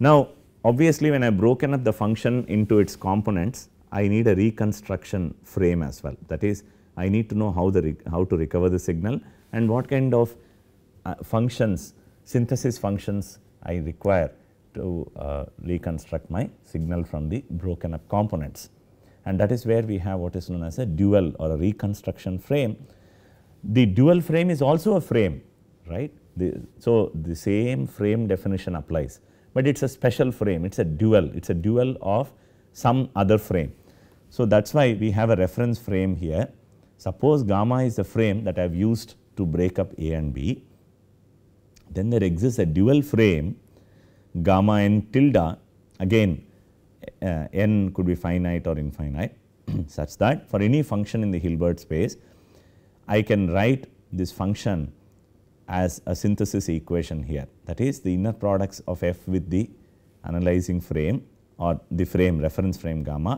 Now obviously when I have broken up the function into its components, I need a reconstruction frame as well. That is I need to know how, the how to recover the signal and what kind of uh, functions, synthesis functions I require to uh, reconstruct my signal from the broken up components. And that is where we have what is known as a dual or a reconstruction frame. The dual frame is also a frame, right. The, so, the same frame definition applies but it is a special frame, it is a dual, it is a dual of some other frame. So, that is why we have a reference frame here. Suppose gamma is the frame that I have used to break up A and B, then there exists a dual frame gamma n tilde again uh, n could be finite or infinite such that for any function in the Hilbert space I can write this function as a synthesis equation here that is the inner products of f with the analyzing frame or the frame reference frame gamma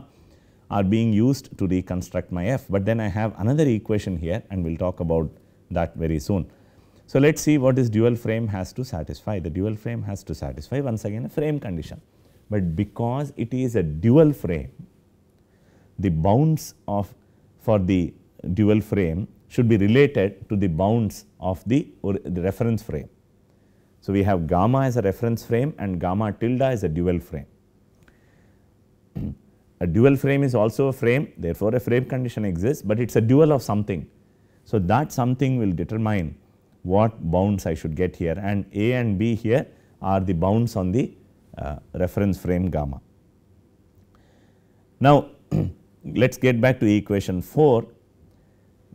are being used to reconstruct my f, but then I have another equation here and we will talk about that very soon. So, let us see what this dual frame has to satisfy. The dual frame has to satisfy once again a frame condition, but because it is a dual frame, the bounds of for the dual frame should be related to the bounds of the, the reference frame. So, we have gamma as a reference frame and gamma tilde as a dual frame. a dual frame is also a frame therefore, a frame condition exists, but it is a dual of something. So, that something will determine what bounds I should get here and A and B here are the bounds on the uh, reference frame gamma. Now, let us get back to equation 4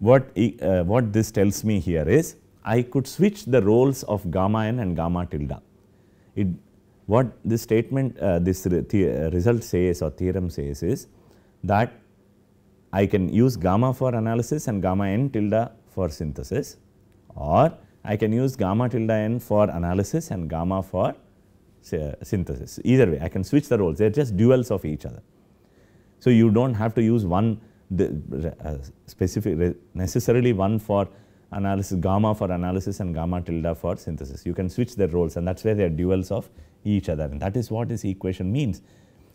what, uh, what this tells me here is I could switch the roles of gamma n and gamma tilde. It, what this statement, uh, this the, uh, result says or theorem says is that I can use gamma for analysis and gamma n tilde for synthesis or I can use gamma tilde n for analysis and gamma for say, uh, synthesis. Either way, I can switch the roles, they are just duals of each other. So, you do not have to use one the, uh, specific necessarily one for analysis gamma for analysis and gamma tilde for synthesis. You can switch their roles and that is where they are duals of each other and that is what this equation means.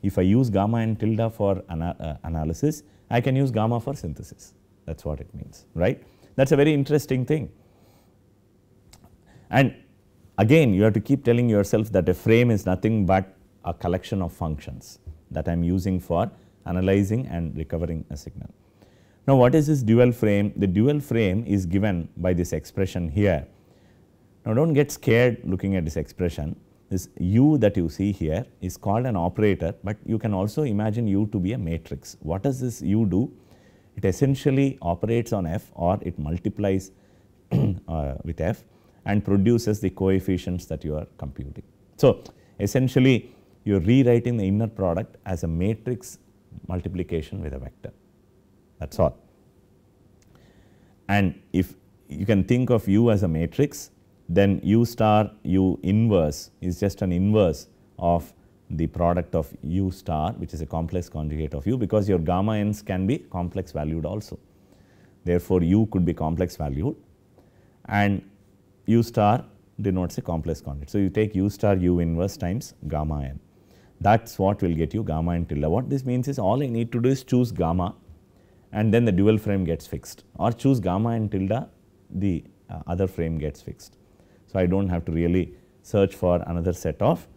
If I use gamma and tilde for ana uh, analysis, I can use gamma for synthesis. That is what it means, right. That is a very interesting thing. And again, you have to keep telling yourself that a frame is nothing but a collection of functions that I am using for analyzing and recovering a signal. Now, what is this dual frame? The dual frame is given by this expression here. Now, do not get scared looking at this expression. This U that you see here is called an operator, but you can also imagine U to be a matrix. What does this U do? It essentially operates on F or it multiplies uh, with F and produces the coefficients that you are computing. So, essentially you are rewriting the inner product as a matrix multiplication with a vector that is all. And if you can think of U as a matrix then U star U inverse is just an inverse of the product of U star which is a complex conjugate of U because your gamma n's can be complex valued also. Therefore, U could be complex valued and U star denotes a complex conjugate. So, you take U star U inverse times gamma n that is what will get you gamma and tilde. What this means is all I need to do is choose gamma and then the dual frame gets fixed or choose gamma and tilde the uh, other frame gets fixed. So, I do not have to really search for another set of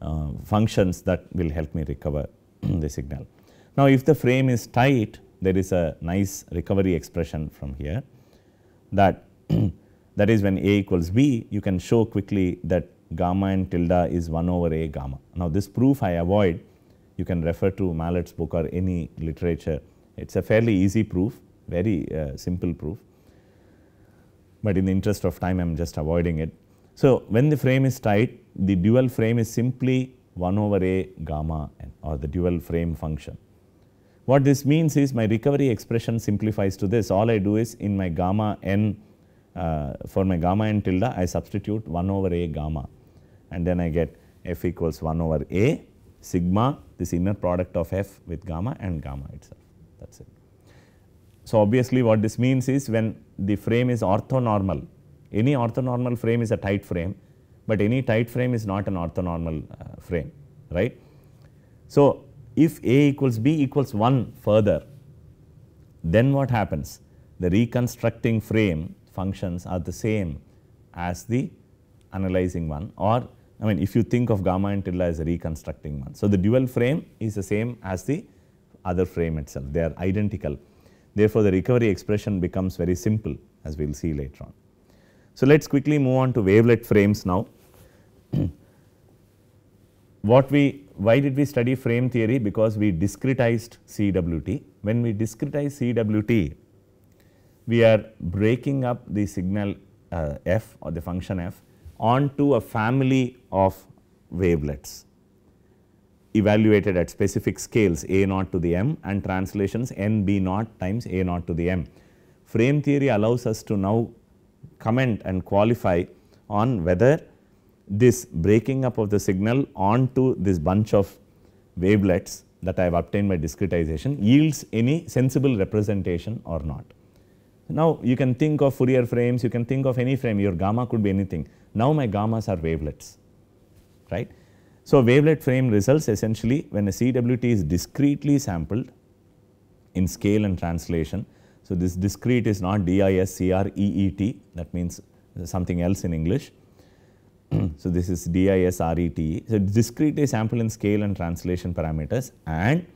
uh, functions that will help me recover the signal. Now, if the frame is tight there is a nice recovery expression from here that that is when A equals B you can show quickly that gamma and tilde is 1 over a gamma. Now, this proof I avoid you can refer to Mallet's book or any literature. It is a fairly easy proof, very uh, simple proof, but in the interest of time I am just avoiding it. So, when the frame is tight, the dual frame is simply 1 over a gamma or the dual frame function. What this means is my recovery expression simplifies to this. All I do is in my gamma n, uh, for my gamma n tilde, I substitute 1 over a gamma and then I get f equals 1 over a sigma this inner product of f with gamma and gamma itself that is it. So, obviously what this means is when the frame is orthonormal any orthonormal frame is a tight frame but any tight frame is not an orthonormal uh, frame right. So, if A equals B equals 1 further then what happens the reconstructing frame functions are the same as the analyzing one or I mean, if you think of gamma and tilde as a reconstructing one. So, the dual frame is the same as the other frame itself, they are identical. Therefore, the recovery expression becomes very simple as we will see later on. So, let us quickly move on to wavelet frames now. what we, why did we study frame theory? Because we discretized CWT. When we discretize CWT, we are breaking up the signal uh, f or the function f onto a family of wavelets evaluated at specific scales a naught to the m and translations n b naught times a naught to the m. Frame theory allows us to now comment and qualify on whether this breaking up of the signal onto this bunch of wavelets that I have obtained by discretization yields any sensible representation or not. Now, you can think of Fourier frames, you can think of any frame, your gamma could be anything. Now my gammas are wavelets, right. So, wavelet frame results essentially when a CWT is discretely sampled in scale and translation. So, this discrete is not DISCREET that means something else in English. so, this is DISRETE. So, discretely sampled in scale and translation parameters and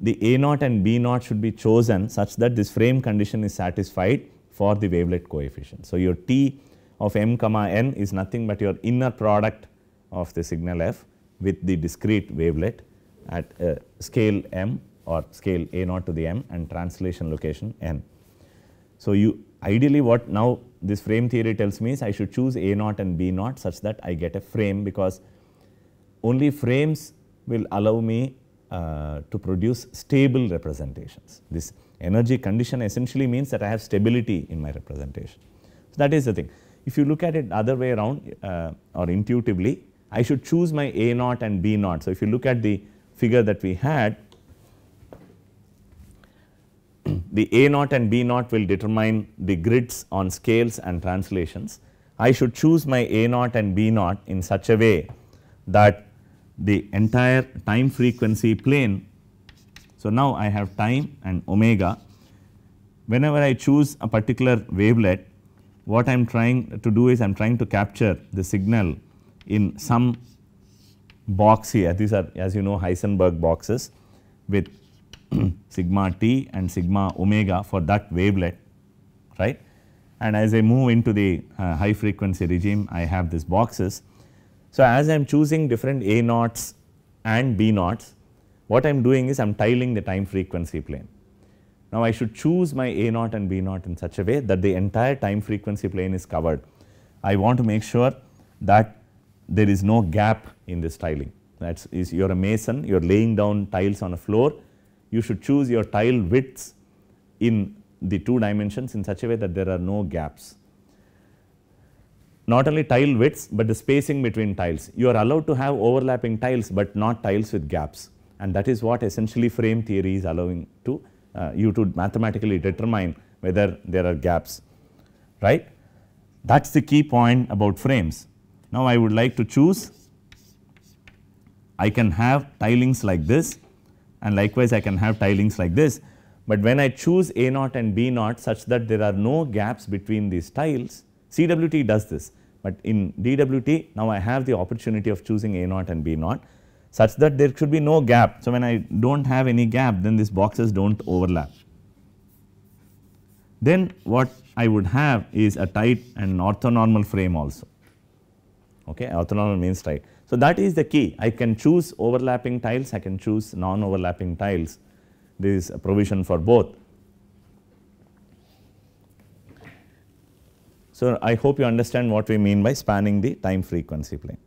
the A naught and B naught should be chosen such that this frame condition is satisfied for the wavelet coefficient. So, your T of m comma n is nothing but your inner product of the signal f with the discrete wavelet at uh, scale m or scale a naught to the m and translation location n. So, you ideally what now this frame theory tells me is I should choose a naught and b naught such that I get a frame because only frames will allow me uh, to produce stable representations. This energy condition essentially means that I have stability in my representation. So, that is the thing. If you look at it other way around uh, or intuitively, I should choose my A naught and B naught. So, if you look at the figure that we had, the A naught and B naught will determine the grids on scales and translations. I should choose my A naught and B naught in such a way that the entire time frequency plane. So, now I have time and omega. Whenever I choose a particular wavelet, what I am trying to do is I am trying to capture the signal in some box here these are as you know Heisenberg boxes with sigma t and sigma omega for that wavelet right. And as I move into the uh, high frequency regime I have these boxes. So, as I am choosing different A naughts and B naughts what I am doing is I am tiling the time frequency plane now, I should choose my A naught and B naught in such a way that the entire time frequency plane is covered. I want to make sure that there is no gap in this tiling. That is you are a mason, you are laying down tiles on a floor. You should choose your tile widths in the two dimensions in such a way that there are no gaps. Not only tile widths, but the spacing between tiles. You are allowed to have overlapping tiles, but not tiles with gaps and that is what essentially frame theory is allowing to uh, you to mathematically determine whether there are gaps, right. That is the key point about frames. Now, I would like to choose, I can have tilings like this and likewise I can have tilings like this, but when I choose A naught and B naught such that there are no gaps between these tiles, CWT does this, but in DWT now I have the opportunity of choosing A naught and B naught such that there should be no gap. So, when I do not have any gap then these boxes do not overlap. Then what I would have is a tight and orthonormal frame also okay orthonormal means tight. So, that is the key I can choose overlapping tiles I can choose non overlapping tiles there is a provision for both. So, I hope you understand what we mean by spanning the time frequency plane.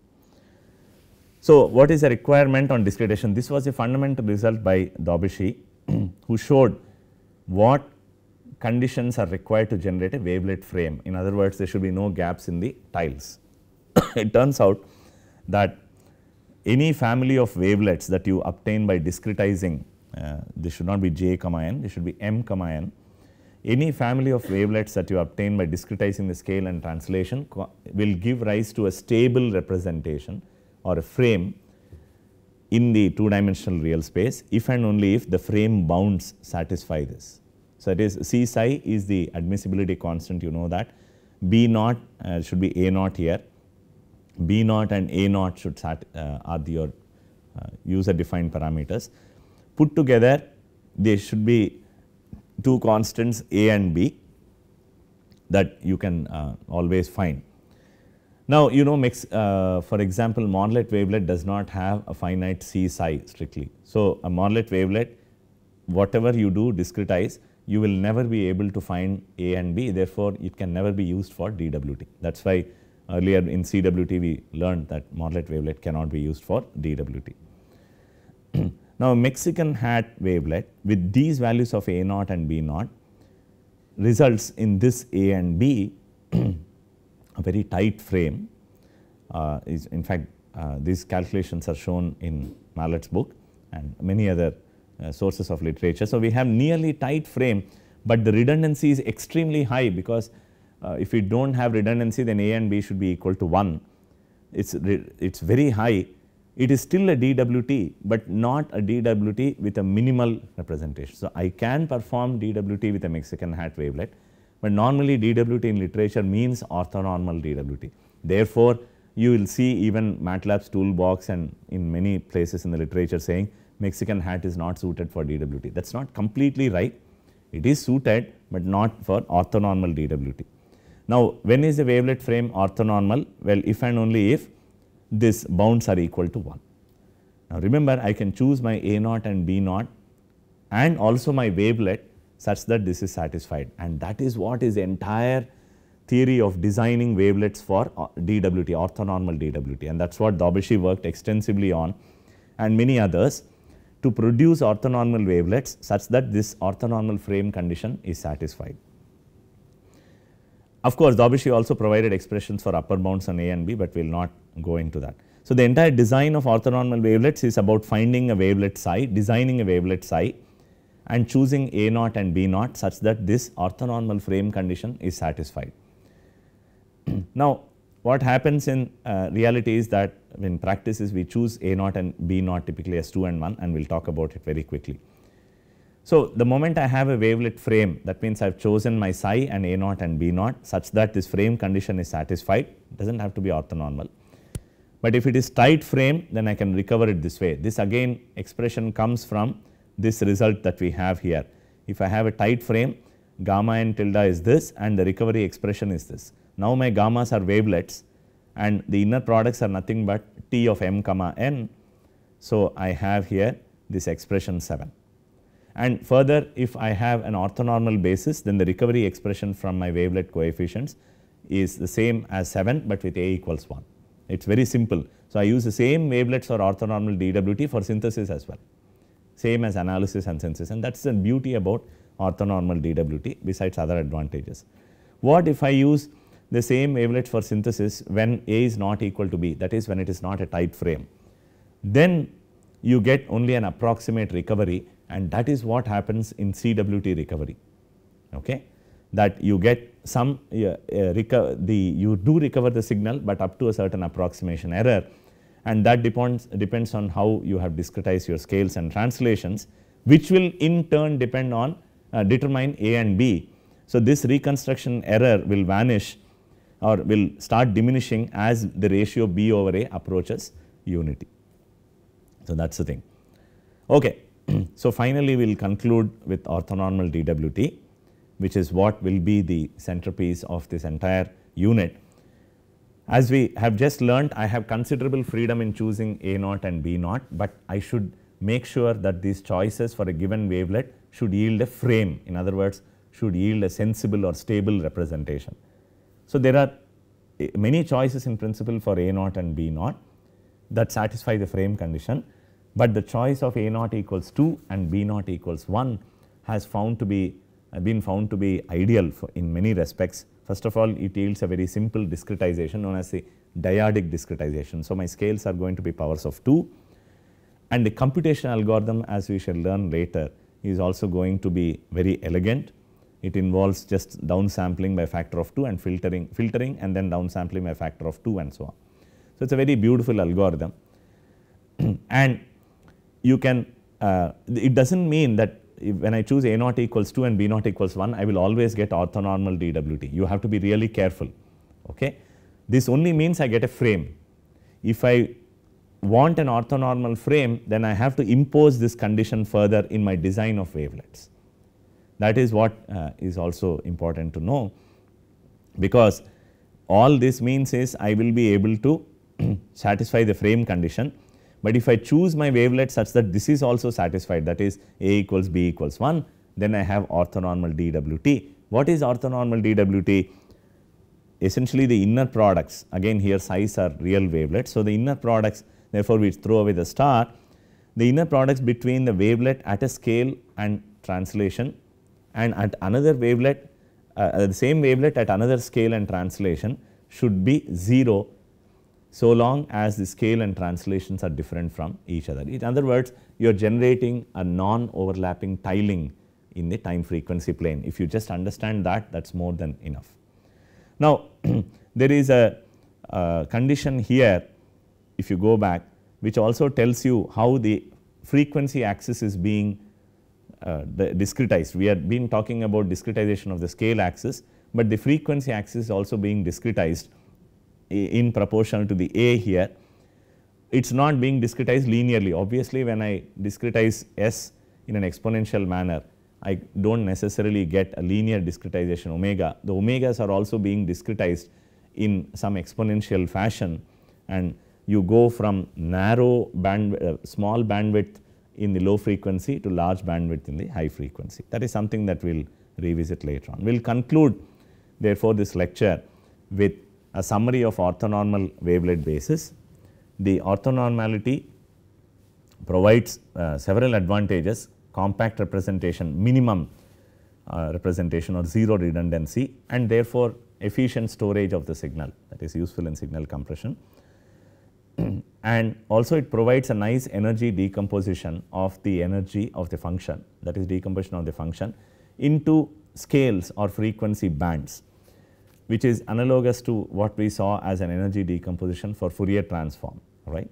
So, what is the requirement on discretization? This was a fundamental result by Dobishi who showed what conditions are required to generate a wavelet frame. In other words, there should be no gaps in the tiles. it turns out that any family of wavelets that you obtain by discretizing, uh, this should not be j comma n, this should be m comma n. Any family of wavelets that you obtain by discretizing the scale and translation will give rise to a stable representation or a frame in the two dimensional real space if and only if the frame bounds satisfy this. So, it is C psi is the admissibility constant you know that B naught uh, should be A naught here, B naught and A naught should sat, uh, are the your uh, user defined parameters. Put together they should be two constants A and B that you can uh, always find. Now, you know, uh, for example, Morlet wavelet does not have a finite C psi strictly. So, a Morlet wavelet, whatever you do discretize, you will never be able to find A and B. Therefore, it can never be used for DWT. That is why earlier in CWT we learned that Morlet wavelet cannot be used for DWT. now, Mexican hat wavelet with these values of A naught and B naught results in this A and B a very tight frame uh, is in fact uh, these calculations are shown in Mallet's book and many other uh, sources of literature. So, we have nearly tight frame, but the redundancy is extremely high because uh, if we do not have redundancy then A and B should be equal to 1. It is it is very high. It is still a DWT, but not a DWT with a minimal representation. So, I can perform DWT with a Mexican hat wavelet, but normally DWT in literature means orthonormal DWT. Therefore, you will see even MATLAB's toolbox and in many places in the literature saying Mexican hat is not suited for DWT. That is not completely right. It is suited but not for orthonormal DWT. Now, when is the wavelet frame orthonormal? Well, if and only if this bounds are equal to 1. Now, remember I can choose my A naught and B naught and also my wavelet such that this is satisfied and that is what is entire theory of designing wavelets for uh, DWT, orthonormal DWT and that is what Dobishi worked extensively on and many others to produce orthonormal wavelets such that this orthonormal frame condition is satisfied. Of course, Dobishi also provided expressions for upper bounds on A and B, but we will not go into that. So, the entire design of orthonormal wavelets is about finding a wavelet psi, designing a wavelet psi and choosing A naught and B naught such that this orthonormal frame condition is satisfied. now, what happens in uh, reality is that in practice is we choose A naught and B naught typically as 2 and 1 and we will talk about it very quickly. So, the moment I have a wavelet frame that means I have chosen my psi and A naught and B naught such that this frame condition is satisfied it does not have to be orthonormal. But if it is tight frame then I can recover it this way this again expression comes from this result that we have here. If I have a tight frame, gamma and tilde is this and the recovery expression is this. Now, my gammas are wavelets and the inner products are nothing but T of m comma n. So, I have here this expression 7. And further, if I have an orthonormal basis, then the recovery expression from my wavelet coefficients is the same as 7, but with A equals 1. It is very simple. So, I use the same wavelets or orthonormal dWt for synthesis as well same as analysis and synthesis. and that is the beauty about orthonormal DWT besides other advantages. What if I use the same wavelet for synthesis when A is not equal to B that is when it is not a tight frame. Then you get only an approximate recovery and that is what happens in CWT recovery. Okay? That you get some uh, uh, the you do recover the signal, but up to a certain approximation error and that depends, depends on how you have discretized your scales and translations which will in turn depend on uh, determine A and B. So, this reconstruction error will vanish or will start diminishing as the ratio B over A approaches unity. So, that is the thing. Okay. so, finally, we will conclude with orthonormal DWT which is what will be the centerpiece of this entire unit. As we have just learnt, I have considerable freedom in choosing A naught and B naught, but I should make sure that these choices for a given wavelet should yield a frame. In other words, should yield a sensible or stable representation. So, there are eh, many choices in principle for A naught and B naught that satisfy the frame condition, but the choice of A naught equals 2 and B naught equals 1 has found to be been found to be ideal in many respects First of all, it yields a very simple discretization known as the diadic discretization. So, my scales are going to be powers of 2 and the computation algorithm as we shall learn later is also going to be very elegant. It involves just downsampling by factor of 2 and filtering, filtering and then downsampling by factor of 2 and so on. So, it is a very beautiful algorithm and you can, uh, it does not mean that when I choose A naught equals 2 and B naught equals 1, I will always get orthonormal dWt. You have to be really careful. Okay? This only means I get a frame. If I want an orthonormal frame, then I have to impose this condition further in my design of wavelets. That is what uh, is also important to know, because all this means is I will be able to satisfy the frame condition but if I choose my wavelet such that this is also satisfied that is A equals B equals 1, then I have orthonormal dWt. What is orthonormal dWt? Essentially the inner products again here size are real wavelets. So, the inner products therefore, we throw away the star. The inner products between the wavelet at a scale and translation and at another wavelet uh, uh the same wavelet at another scale and translation should be 0 so long as the scale and translations are different from each other. In other words, you are generating a non-overlapping tiling in the time frequency plane. If you just understand that, that is more than enough. Now, there is a, condition here, if you go back, which also tells you how the frequency axis is being uh, discretized. We have been talking about discretization of the scale axis, but the frequency axis is also being discretized in proportion to the A here, it is not being discretized linearly. Obviously, when I discretize S in an exponential manner, I do not necessarily get a linear discretization omega. The omegas are also being discretized in some exponential fashion and you go from narrow band, uh, small bandwidth in the low frequency to large bandwidth in the high frequency. That is something that we will revisit later on. We will conclude therefore this lecture with a summary of orthonormal wavelet basis. The orthonormality provides uh, several advantages compact representation, minimum uh, representation or zero redundancy and therefore efficient storage of the signal that is useful in signal compression. and also it provides a nice energy decomposition of the energy of the function that is decomposition of the function into scales or frequency bands which is analogous to what we saw as an energy decomposition for Fourier transform, right?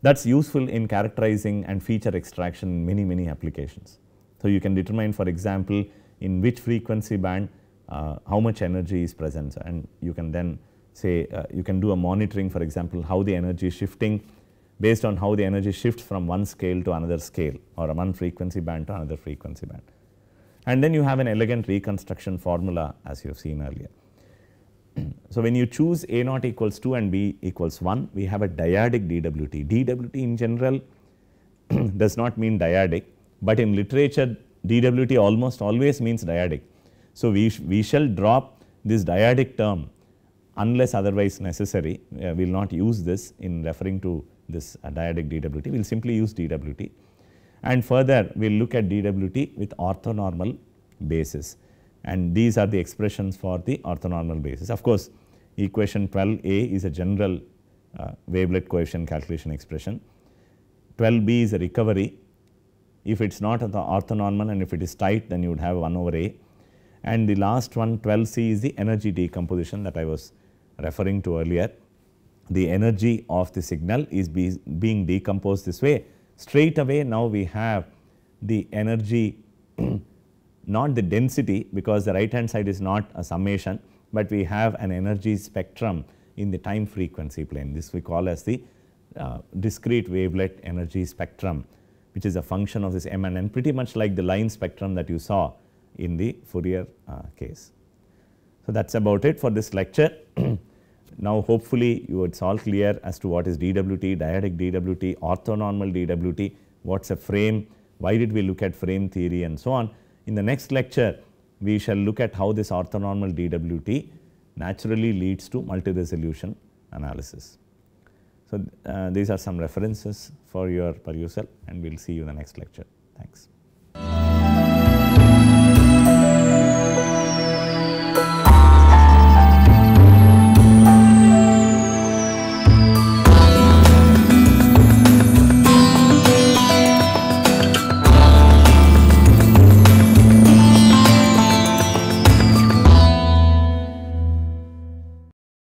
That's useful in characterizing and feature extraction in many, many applications. So, you can determine for example, in which frequency band uh, how much energy is present and you can then say uh, you can do a monitoring for example, how the energy is shifting based on how the energy shifts from one scale to another scale or one frequency band to another frequency band. And then you have an elegant reconstruction formula as you have seen earlier. So, when you choose A naught equals 2 and B equals 1, we have a dyadic DWT. DWT in general does not mean dyadic, but in literature DWT almost always means dyadic. So, we, sh we shall drop this dyadic term unless otherwise necessary. Uh, we will not use this in referring to this uh, dyadic DWT, we will simply use DWT. And further, we will look at DWT with orthonormal basis and these are the expressions for the orthonormal basis. Of course, equation 12a is a general uh, wavelet coefficient calculation expression. 12b is a recovery. If it is not at the orthonormal and if it is tight then you would have 1 over a. And the last one 12c is the energy decomposition that I was referring to earlier. The energy of the signal is be, being decomposed this way. Straight away now we have the energy not the density because the right hand side is not a summation, but we have an energy spectrum in the time frequency plane. This we call as the uh, discrete wavelet energy spectrum, which is a function of this M and N pretty much like the line spectrum that you saw in the Fourier uh, case. So, that is about it for this lecture. now, hopefully you it's all clear as to what is DWT, dyadic DWT, orthonormal DWT, what is a frame, why did we look at frame theory and so on. In the next lecture, we shall look at how this orthonormal DWT naturally leads to multi-resolution analysis. So, uh, these are some references for your perusal and we will see you in the next lecture. Thanks.